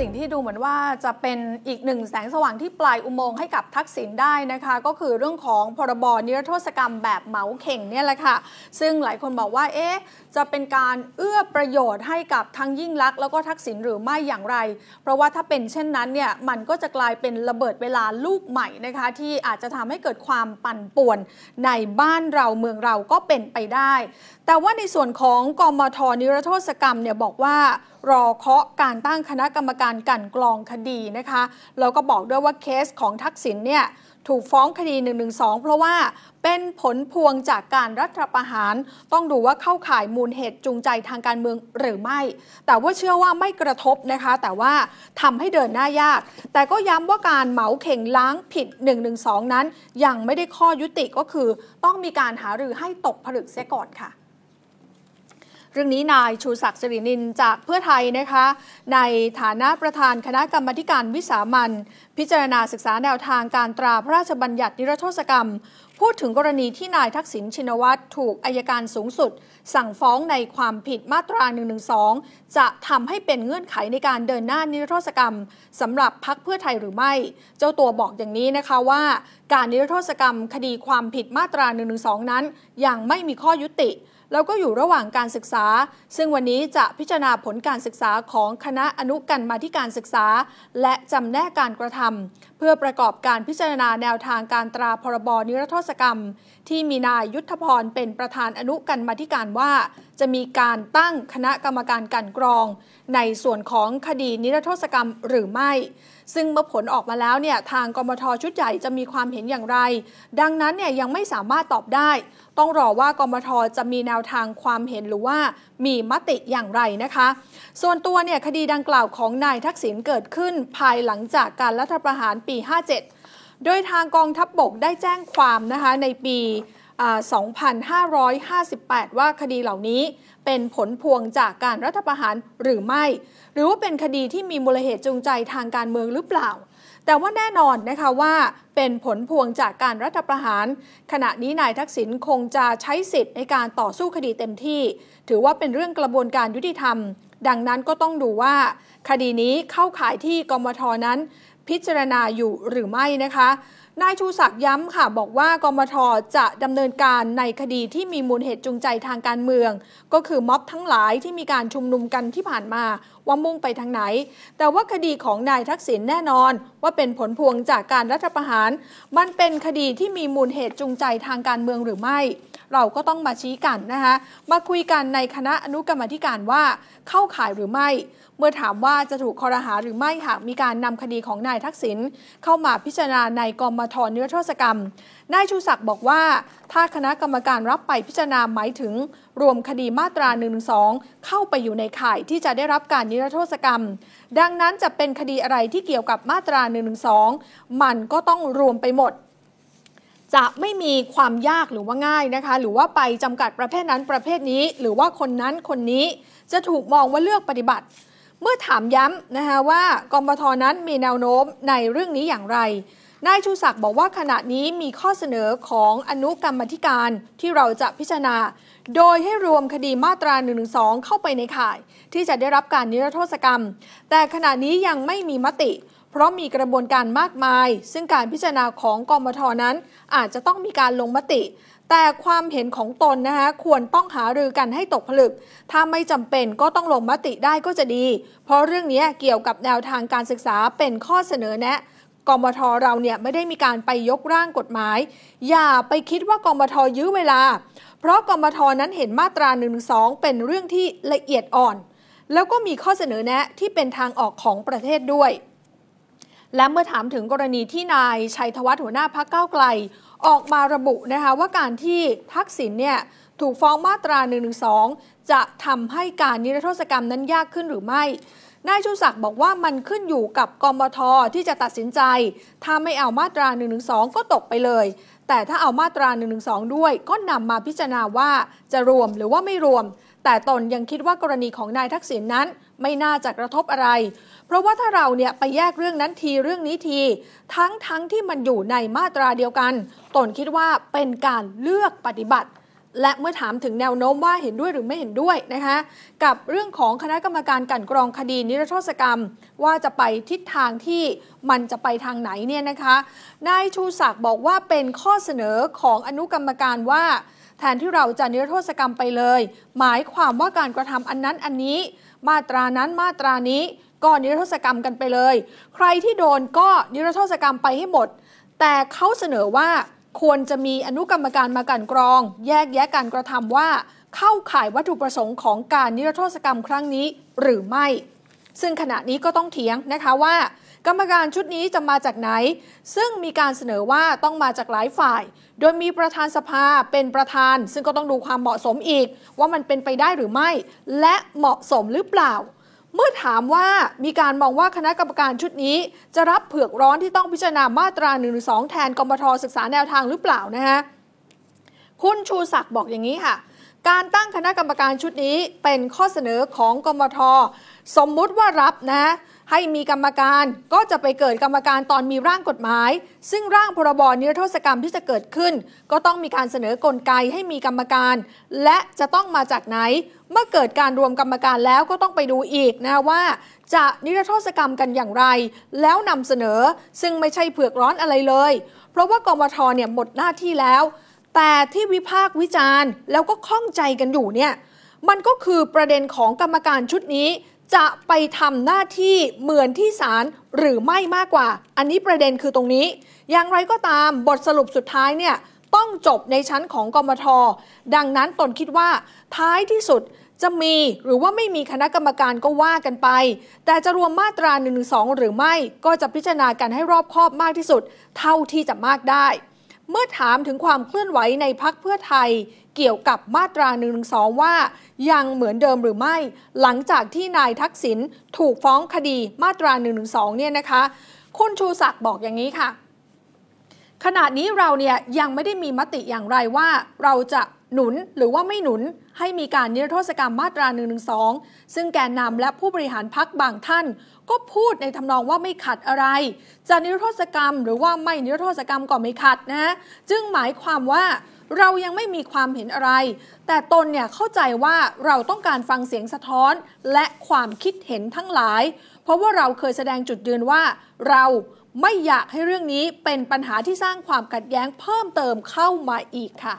สิ่งที่ดูเหมือนว่าจะเป็นอีกหนึ่งแสงสว่างที่ปลายอุโมงค์ให้กับทักษิณได้นะคะ ก็คือเรื่องของพรบนิรโทษกรรมแบบเหมาเข่งเนี่ยแหละค่ะซึ่งหลายคนบอกว่าเอ๊ะจะเป็นการเอื้อประโยชน์ให้กับทั้งยิ่งลักษณ์แล้วก็ทักษิณหรือไม่อย่างไร เพราะว่าถ้าเป็นเช่นนั้นเนี่ยมันก็จะกลายเป็นระเบิดเวลาลูกใหม่นะคะที่อาจจะทำให้เกิดความปั่นป่วนในบ้านเราเมืองเราก็เป็นไปได้ แต่ว่าในส่วนของกมทนิรโทษกรรมเนี่ยบอกว่ารอเคาะการตั้งคณะกรรมการกันกรองคดีนะคะแล้วก็บอกด้วยว่าเคสของทักษิณเนี่ยถูกฟ้องคดี112 เพราะว่าเป็นผลพวงจากการรัฐประหารต้องดูว่าเข้าข่ายมูลเหตุจูงใจทางการเมืองหรือไม่ แต่ว่าเชื่อว่าไม่กระทบนะคะ แต่ว่าทำให้เดินหน้ายาก แต่ก็ย้ำว่าการเหมาเข่งล้างผิด 112 นั้นยังไม่ได้ข้อยุติก็คือต้องมีการหารือให้ตกผลึกเสียก่อนค่ะเรื่องนี้นายชูศักดิ์สิรินินจากเพื่อไทยนะคะ ในฐานะประธานคณะกรรมการวิสามันพิจารณาศึกษาแนวทางการตราพระราชบัญญัตินิรโทษกรรม พูดถึงกรณีที่นายทักษิณชินวัตรถูกอายการสูงสุด สั่งฟ้องในความผิดมาตรา 112 จะทำให้เป็นเงื่อนไขในการเดินหน้านิรโทษกรรม สำหรับพักเพื่อไทยหรือไม่ เจ้าตัวบอกอย่างนี้นะคะว่าการนิรโทษกรรมคดีความผิดมาตรา112นั้นยังไม่มีข้อยุติแล้วก็อยู่ระหว่างการศึกษา ซึ่งวันนี้จะพิจารณาผลการศึกษาของคณะอนุกรรมาธิการศึกษา และจำแนกการกระทำเพื่อประกอบการพิจารณาแนวทางการตราพรบนิรโทษกรรม ที่มีนายยุทธพรเป็นประธานอนุกันมาธิการว่า จะมีการตั้งคณะกรรมการกันกรอง ในส่วนของคดีนิรโทษกรรมหรือไม่ ซึ่งเมื่อผลออกมาแล้วเนี่ยทางกมทชุดใหญ่จะมีความเห็นอย่างไร ดังนั้นเนี่ยยังไม่สามารถตอบได้ ต้องรอว่ากมทจะมีแนวทางความเห็นหรือว่ามีมติอย่างไรนะคะ ส่วนตัวเนี่ยคดีดังกล่าวของนายทักษิณเกิดขึ้นภายหลังจากการรัฐประหารปี57โดยทางกองทัพบบกได้แจ้งความนะคะในปี 2558 ว่าคดีเหล่านี้เป็นผลพวงจากการรัฐประหารหรือไม่ หรือว่าเป็นคดีที่มีมูลเหตุจูงใจทางการเมืองหรือเปล่า แต่ว่าแน่นอนนะคะว่าเป็นผลพวงจากการรัฐประหาร ขณะนี้นายทักษิณคงจะใช้สิทธิ์ในการต่อสู้คดีเต็มที่ ถือว่าเป็นเรื่องกระบวนการยุติธรรม ดังนั้นก็ต้องดูว่าคดีนี้เข้าข่ายที่กมทนั้นพิจารณาอยู่หรือไม่นะคะนายชูศักดิ์ย้ำค่ะ บอกว่ากมทจะดำเนินการในคดีที่มีมูลเหตุจูงใจทางการเมือง ก็คือม็อบทั้งหลายที่มีการชุมนุมกันที่ผ่านมาว่ามุ่งไปทางไหน แต่ว่าคดีของนายทักษิณแน่นอนว่าเป็นผลพวงจากการรัฐประหาร มันเป็นคดีที่มีมูลเหตุจูงใจทางการเมืองหรือไม่ เราก็ต้องมาชี้กันนะคะมาคุยกันในคณะอนุกรรมธิการว่าเข้าข่ายหรือไม่ เมื่อถามว่าจะถูกคอรหาหรือไม่หากมีการนำคดีของนายทักษิณเข้ามาพิจารณาในกรมทรนิรโทษกรรมนายชูศักดิ์บอกว่า ถ้าคณะกรรมการรับไปพิจารณาหมายถึง รวมคดีมาตรา1นึเข้าไปอยู่ในข่ายที่จะได้รับการนิรโทษกรรม ดังนั้นจะเป็นคดีอะไรที่เกี่ยวกับมาตรา1นึมันก็ต้องรวมไปหมด จะไม่มีความยากหรือว่าง่ายนะคะ หรือว่าไปจำกัดประเภทนั้นประเภทนี้ หรือว่าคนนั้นคนนี้ จะถูกมองว่าเลือกปฏิบัติ เมื่อถามย้ำนะคะว่ากรมทนั้นมีแนวโน้มในเรื่องนี้อย่างไรนายชูศักดิ์บอกว่าขณะนี้มีข้อเสนอของอนุกรรมธิการที่เราจะพิจารณา โดยให้รวมคดีมาตรา1นึเข้าไปในข่าย ที่จะได้รับการนิรโทษกรรม แต่ขณะนี้ยังไม่มีมติ เพราะมีกระบวนการมากมาย ซึ่งการพิจารณาของกรมทนั้น อาจจะต้องมีการลงมติ แต่ความเห็นของตนนะคะควรต้องหารือกันให้ตกผลึก ถ้าไม่จำเป็นก็ต้องลงมติได้ก็จะดี เพราะเรื่องนี้เกี่ยวกับแนวทางการศึกษาเป็นข้อเสนอแนะกมทเราเนี่ยไม่ได้มีการไปยกร่างกฎหมาย อย่าไปคิดว่ากมทยื้อเวลา เพราะกมทนั้นเห็นมาตรา1นึเป็นเรื่องที่ละเอียดอ่อน แล้วก็มีข้อเสนอแนะที่เป็นทางออกของประเทศด้วย และเมื่อถามถึงกรณีที่นายชัยธวัฒน์หัวหน้าพักเก้าไกล ออกมาระบุนะคะว่าการที่ทักษิณเนี่ยถูกฟ้องมาตรา1นึจะทำให้การนิรโทษกรรมนั้นยากขึ้นหรือไม่นายชูศักดิ์บอกว่ามันขึ้นอยู่กับกมทที่จะตัดสินใจ ถ้าไม่เอามาตรา1นึก็ตกไปเลย แต่ถ้าเอามาตรา1นึด้วยก็นำมาพิจารณาว่าจะรวมหรือว่าไม่รวม แต่ตนยังคิดว่ากรณีของนายทักษิณนนั้น ไม่น่าจะกระทบอะไร เพราะว่าถ้าเราเนี่ย ไปแยกเรื่องนั้นทีเรื่องนี้ที ทั้งทั้งที่มันอยู่ในมาตราเดียวกัน ตนคิดว่าเป็นการเลือกปฏิบัติและเมื่อถามถึงแนวโน้มว่าเห็นด้วยหรือไม่เห็นด้วยนะคะกับเรื่องของคณะกรรมการกันกรองคดีนิรโทษกรรม ว่าจะไปทิศทางที่มันจะไปทางไหนเนี่ยนะคะนายชูศักดิ์บอกว่าเป็นข้อเสนอของอนุกรรมการว่า แทนที่เราจะนิรโทษกรรมไปเลย หมายความว่าการกระทำอันนั้นอันนี้ มาตรานั้นมาตรานี้ก็นิรโทษกรรมกันไปเลย ใครที่โดนก็นิรโทษกรรมไปให้หมดแต่เขาเสนอว่าควรจะมีอนุกรรมการมากันกรอง แยกแยะการกระทำว่า เข้าข่ายวัตถุประสงค์ของการนิรโทษกรรมครั้งนี้หรือไม่ ซึ่งขณะนี้ก็ต้องเถียงนะคะว่า กรรมการชุดนี้จะมาจากไหน ซึ่งมีการเสนอว่าต้องมาจากหลายฝ่าย โดยมีประธานสภาเป็นประธาน ซึ่งก็ต้องดูความเหมาะสมอีก ว่ามันเป็นไปได้หรือไม่ และเหมาะสมหรือเปล่าเมื่อถามว่ามีการมองว่าคณะกรรมการชุดนี้ จะรับเผือกร้อนที่ต้องพิจารณามาตรา1นึงแทนกรมทศึกษาแนวทางหรือเปล่านะฮะ คุณชูศักดิ์บอกอย่างนี้ค่ะ การตั้งคณะกรรมการชุดนี้เป็นข้อเสนอของกรมทสมมุติว่ารับนะให้มีกรรมการก็จะไปเกิดกรรมการตอนมีร่างกฎหมาย ซึ่งร่างพรบนิรโทษกรรมที่จะเกิดขึ้น ก็ต้องมีการเสนอกลไกให้มีกรรมการ และจะต้องมาจากไหน เมื่อเกิดการรวมกรรมการแล้วก็ต้องไปดูอีกนะว่า จะนิรโทษกรรมกันอย่างไร แล้วนำเสนอซึ่งไม่ใช่เผือกร้อนอะไรเลย เพราะว่ากมทเนี่ยหมดหน้าที่แล้ว แต่ที่วิพากษ์วิจารณ์ แล้วก็ข้องใจกันอยู่เนี่ยมันก็คือประเด็นของกรรมการชุดนี้จะไปทำหน้าที่เหมือนที่ศาลหรือไม่มากกว่า อันนี้ประเด็นคือตรงนี้ อย่างไรก็ตามบทสรุปสุดท้ายเนี่ยต้องจบในชั้นของกมท ดังนั้นตนคิดว่า ท้ายที่สุดจะมีหรือว่าไม่มีคณะกรรมการก็ว่ากันไป แต่จะรวมมาตรา1นึหรือไม่ก็จะพิจารณากันให้รอบคอบมากที่สุดเท่าที่จะมากได้เมื่อถามถึงความเคลื่อนไหวในพักเพื่อไทยเกี่ยวกับมาตรา1นึว่ายังเหมือนเดิมหรือไม่ หลังจากที่นายทักษิณถูกฟ้องคดีมาตรา1นึเนี่ยนะคะคุณชูศักดิ์บอกอย่างนี้ค่ะ ขณะนี้เราเนี่ยยังไม่ได้มีมติอย่างไรว่าเราจะหนุนหรือว่าไม่หนุนให้มีการนิรโทษกรรมมาตรา1นึซึ่งแกนนำและผู้บริหารพักบางท่านก็พูดในทำนองว่าไม่ขัดอะไร จะนิรโทษกรรมหรือว่าไม่นิรโทษกรรมก็ไม่ขัดนะจึงหมายความว่าเรายังไม่มีความเห็นอะไร แต่ตนเนี่ยเข้าใจว่าเราต้องการฟังเสียงสะท้อนและความคิดเห็นทั้งหลาย เพราะว่าเราเคยแสดงจุดยืนว่า เราไม่อยากให้เรื่องนี้เป็นปัญหาที่สร้างความขัดแย้งเพิ่มเติมเข้ามาอีกค่ะ